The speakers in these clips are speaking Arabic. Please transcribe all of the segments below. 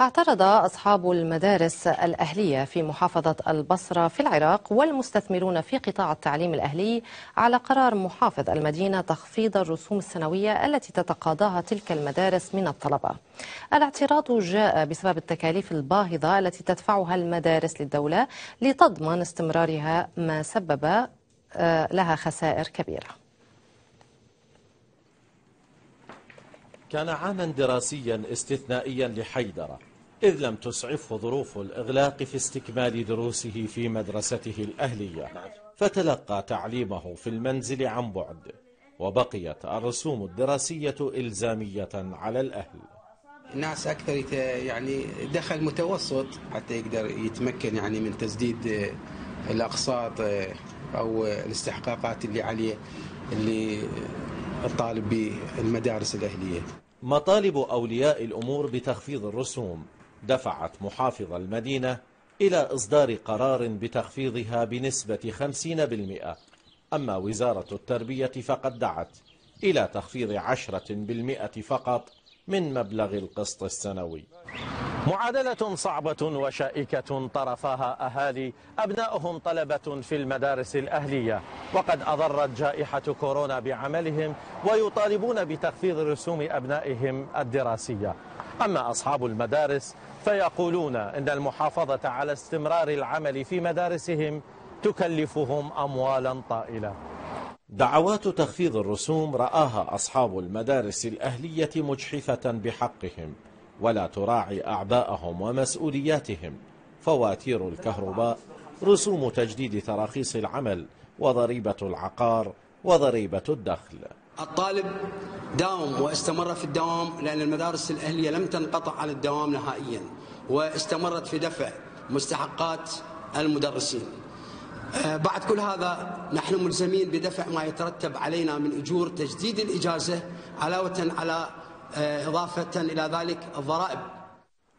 اعترض أصحاب المدارس الأهلية في محافظة البصرة في العراق والمستثمرون في قطاع التعليم الأهلي على قرار محافظ المدينة تخفيض الرسوم السنوية التي تتقاضاها تلك المدارس من الطلبة الاعتراض جاء بسبب التكاليف الباهظة التي تدفعها المدارس للدولة لتضمن استمرارها ما سبب آه، لها خسائر كبيره كان عاما دراسيا استثنائيا لحيدرة إذ لم تسعفه ظروف الإغلاق في استكمال دروسه في مدرسته الأهلية فتلقى تعليمه في المنزل عن بعد وبقيت الرسوم الدراسية إلزامية على الأهل الناس أكثر يعني دخل متوسط حتى يقدر يتمكن يعني من تسديد آه، الأقساط آه، أو الاستحقاقات اللي عليه اللي الطالب بالمدارس الأهلية مطالب أولياء الأمور بتخفيض الرسوم دفعت محافظ المدينة إلى إصدار قرار بتخفيضها بنسبة 50% أما وزارة التربية فقد دعت إلى تخفيض 10% فقط من مبلغ القسط السنوي معادلة صعبة وشائكة طرفها أهالي أبنائهم طلبة في المدارس الأهلية وقد أضرت جائحة كورونا بعملهم ويطالبون بتخفيض رسوم أبنائهم الدراسية أما أصحاب المدارس فيقولون إن المحافظة على استمرار العمل في مدارسهم تكلفهم أموالا طائلة دعوات تخفيض الرسوم رآها أصحاب المدارس الأهلية مجحفة بحقهم ولا تراعي أعباءهم ومسؤولياتهم فواتير الكهرباء رسوم تجديد تراخيص العمل وضريبة العقار وضريبة الدخل الطالب داوم واستمر في الدوام لأن المدارس الأهلية لم تنقطع عن الدوام نهائيا واستمرت في دفع مستحقات المدرسين آه، بعد كل هذا نحن ملزمين بدفع ما يترتب علينا من أجور تجديد الإجازة علاوة على آه، إضافة إلى ذلك الضرائب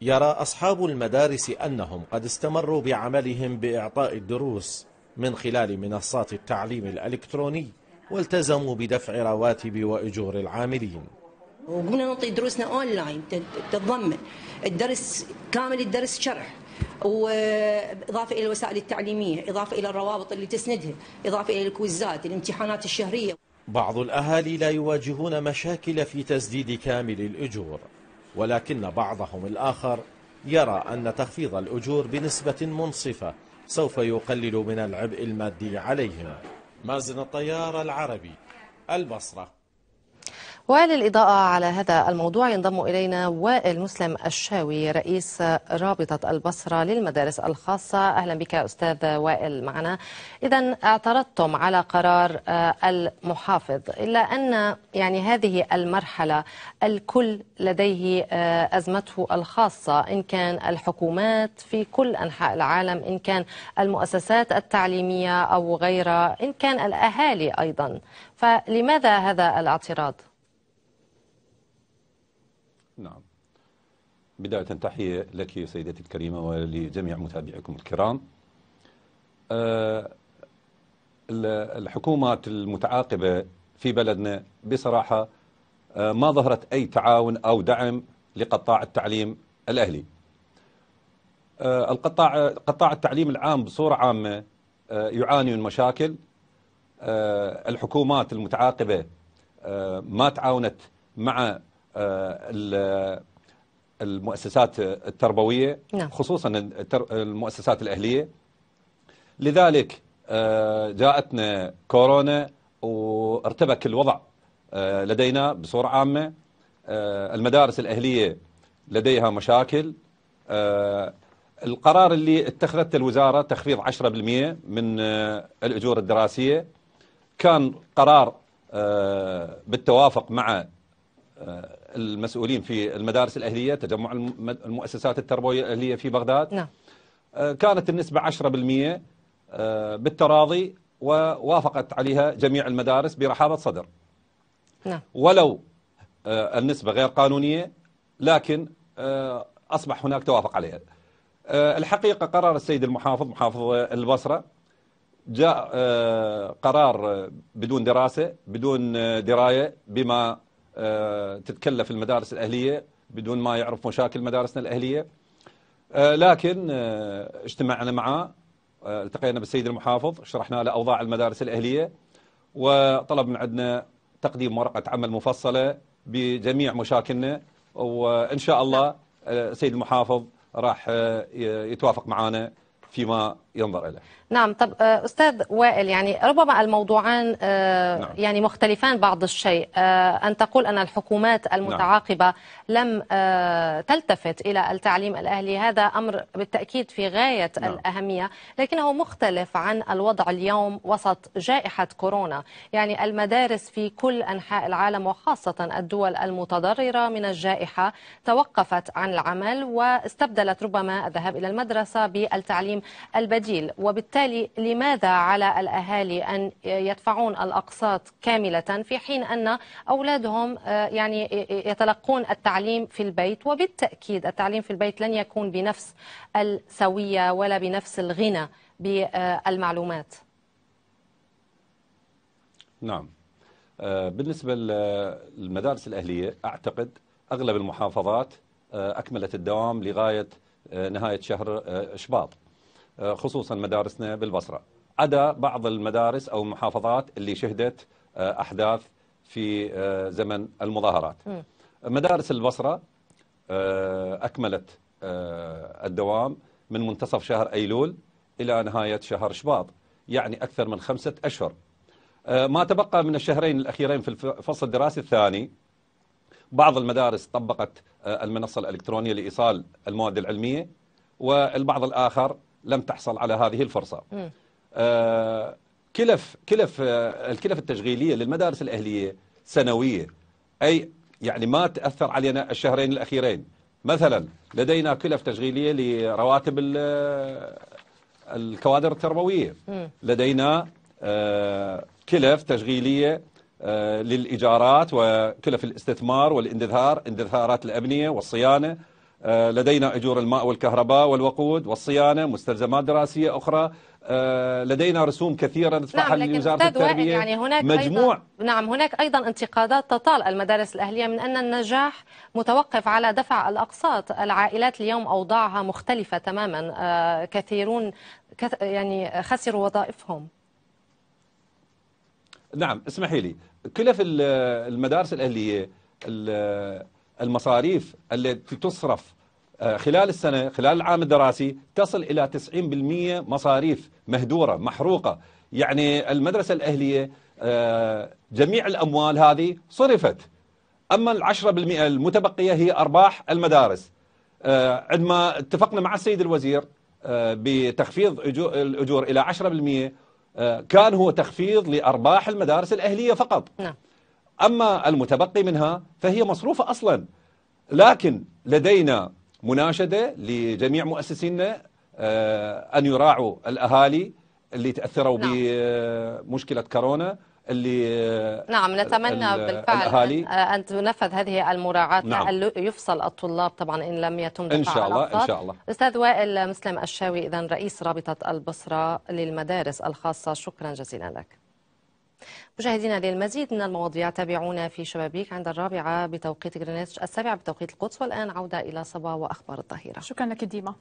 يرى أصحاب المدارس أنهم قد استمروا بعملهم بإعطاء الدروس من خلال منصات التعليم الإلكتروني والتزموا بدفع رواتب وأجور العاملين وقمنا نعطي دروسنا اونلاين تتضمن الدرس كامل الدرس شرح واضافه الى الوسائل التعليميه، اضافه الى الروابط اللي تسندها، اضافه الى الكويزات، الامتحانات الشهريه. بعض الأهالي لا يواجهون مشاكل في تسديد كامل الأجور ولكن بعضهم الآخر يرى أن تخفيض الأجور بنسبة منصفة سوف يقلل من العبء المادي عليهم مازن الطيار العربي البصره وللإضاءة على هذا الموضوع ينضم إلينا وائل مسلم الشاوي رئيس رابطة البصرة للمدارس الخاصة أهلا بك أستاذ وائل معنا إذا اعترضتم على قرار آه، المحافظ إلا أن يعني هذه المرحلة الكل لديه آه، أزمته الخاصة إن كان الحكومات في كل أنحاء العالم إن كان المؤسسات التعليمية أو غيرها إن كان الأهالي أيضا فلماذا هذا الاعتراض؟ نعم بداية تحية لك سيدتي الكريمة ولجميع متابعيكم الكرام آه، الحكومات المتعاقبة في بلدنا بصراحة آه، ما ظهرت أي تعاون أو دعم لقطاع التعليم الأهلي آه، القطاع قطاع التعليم العام بصورة عامة يعاني من مشاكل الحكومات المتعاقبة ما تعاونت مع آه، المؤسسات التربويه نعم. خصوصا المؤسسات الاهليه لذلك آه، جاءتنا كورونا وارتبك الوضع آه، لدينا بصوره عامه المدارس الاهليه لديها مشاكل القرار اللي اتخذته الوزاره تخفيض 10% من الاجور الدراسيه كان قرار بالتوافق مع المسؤولين في المدارس الأهلية تجمع المؤسسات التربوية الأهلية في بغداد نعم. آه، كانت النسبة 10% آه، بالتراضي ووافقت عليها جميع المدارس برحابة صدر نعم. ولو آه، النسبة غير قانونية لكن أصبح هناك توافق عليها الحقيقة قرار السيد المحافظ محافظ البصرة جاء قرار بدون دراسة بدون دراية بما آه، تتكلف المدارس الأهلية بدون ما يعرف مشاكل مدارسنا الأهلية آه، لكن آه، اجتمعنا معه التقينا بالسيد المحافظ شرحنا له أوضاع المدارس الأهلية وطلب من عندنا تقديم ورقة عمل مفصلة بجميع مشاكلنا وإن شاء الله السيد المحافظ راح يتوافق معنا فيما ينظر إليه نعم طب آه، أستاذ وائل يعني ربما الموضوعان آه، نعم. يعني مختلفان بعض الشيء آه، أن تقول أن الحكومات نعم. المتعاقبة نعم. لم تلتفت إلى التعليم الأهلي هذا أمر بالتأكيد في غاية نعم. الأهمية لكنه مختلف عن الوضع اليوم وسط جائحة كورونا يعني المدارس في كل أنحاء العالم وخاصة الدول المتضررة من الجائحة توقفت عن العمل واستبدلت ربما الذهاب إلى المدرسة بالتعليم البديل التعديل وبالتالي لماذا على الأهالي أن يدفعون الأقساط كاملة في حين أن أولادهم آه، يعني يتلقون التعليم في البيت وبالتأكيد التعليم في البيت لن يكون بنفس السوية ولا بنفس الغنى بالمعلومات نعم آه، بالنسبة للمدارس الأهلية أعتقد أغلب المحافظات آه، أكملت الدوام لغاية نهاية شهر شباط آه، خصوصا مدارسنا بالبصرة عدا بعض المدارس أو المحافظات اللي شهدت آه، أحداث في آه، زمن المظاهرات مدارس البصرة أكملت الدوام من منتصف شهر أيلول إلى نهاية شهر شباط يعني أكثر من خمسة أشهر ما تبقى من الشهرين الأخيرين في الفصل الدراسي الثاني بعض المدارس طبقت المنصة الإلكترونية لإيصال المواد العلمية والبعض الآخر لم تحصل على هذه الفرصة آه كلف كلف آه الكلف التشغيلية للمدارس الأهلية سنوية أي يعني ما تأثر علينا الشهرين الأخيرين مثلا لدينا كلف تشغيلية لرواتب آه، الكوادر التربوية لدينا آه كلف تشغيلية آه، للإيجارات وكلف الاستثمار والاندثار اندثارات الأبنية والصيانة آه، لدينا أجور الماء والكهرباء والوقود والصيانة مستلزمات دراسية أخرى آه، لدينا رسوم كثيرة ندفعها نعم لوزارة التربية يعني هناك مجموع أيضاً نعم هناك أيضا انتقادات تطال المدارس الأهلية من أن النجاح متوقف على دفع الأقساط العائلات اليوم أوضاعها مختلفة تماما آه، كثيرون يعني خسروا وظائفهم نعم اسمحي لي كلف المدارس الأهلية المصاريف التي تصرف آه، خلال السنة خلال العام الدراسي تصل إلى 90% مصاريف مهدورة محروقة يعني المدرسة الأهلية آه، جميع الأموال هذه صرفت أما العشرة بالمئة المتبقية هي أرباح المدارس آه، عندما اتفقنا مع السيد الوزير بتخفيض الأجور إلى 10% كان هو تخفيض لأرباح المدارس الأهلية فقط نعم. أما المتبقي منها فهي مصروفة أصلا لكن لدينا مناشدة لجميع مؤسسينا آه، أن يراعوا الأهالي اللي تأثروا نعم. بمشكلة كورونا اللي آه، نعم نتمنى بالفعل الأهالي. أن تنفذ هذه المراعاة نعم. يفصل الطلاب طبعا إن لم يتم إن شاء الله إن شاء الله أستاذ وائل مسلم الشاوي إذا رئيس رابطة البصرة للمدارس الخاصة شكرا جزيلا لك مشاهدينا للمزيد من المواضيع تابعونا في شبابيك عند الرابعة بتوقيت غرينتش السابعة بتوقيت القدس والآن عودة إلى صبا وأخبار الظهيرة شكرا لك ديما